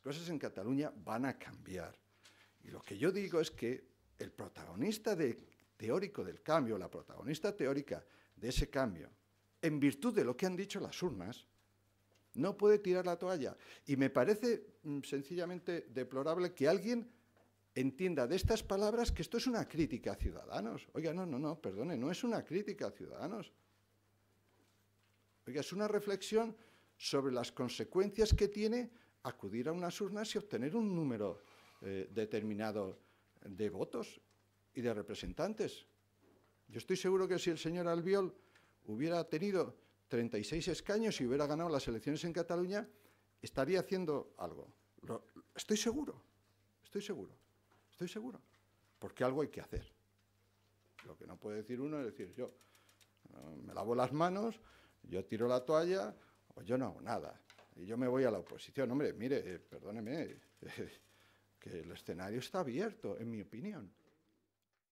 cosas en Cataluña van a cambiar. Y lo que yo digo es que el protagonista teórico del cambio, la protagonista teórica de ese cambio, en virtud de lo que han dicho las urnas, no puede tirar la toalla. Y me parece mm, sencillamente deplorable que alguien entienda de estas palabras que esto es una crítica a Ciudadanos. Oiga, no, no, no, perdone, no es una crítica a Ciudadanos. Oiga, es una reflexión sobre las consecuencias que tiene acudir a unas urnas y obtener un número eh, determinado de votos y de representantes. Yo estoy seguro que si el señor Albiol hubiera tenido 36 escaños y hubiera ganado las elecciones en Cataluña, estaría haciendo algo. estoy seguro, estoy seguro, estoy seguro. Porque algo hay que hacer. Lo que no puede decir uno es decir, yo eh, me lavo las manos, yo tiro la toalla o yo no hago nada y yo me voy a la oposición. Hombre, mire, eh, perdóneme, eh, que el escenario está abierto, en mi opinión.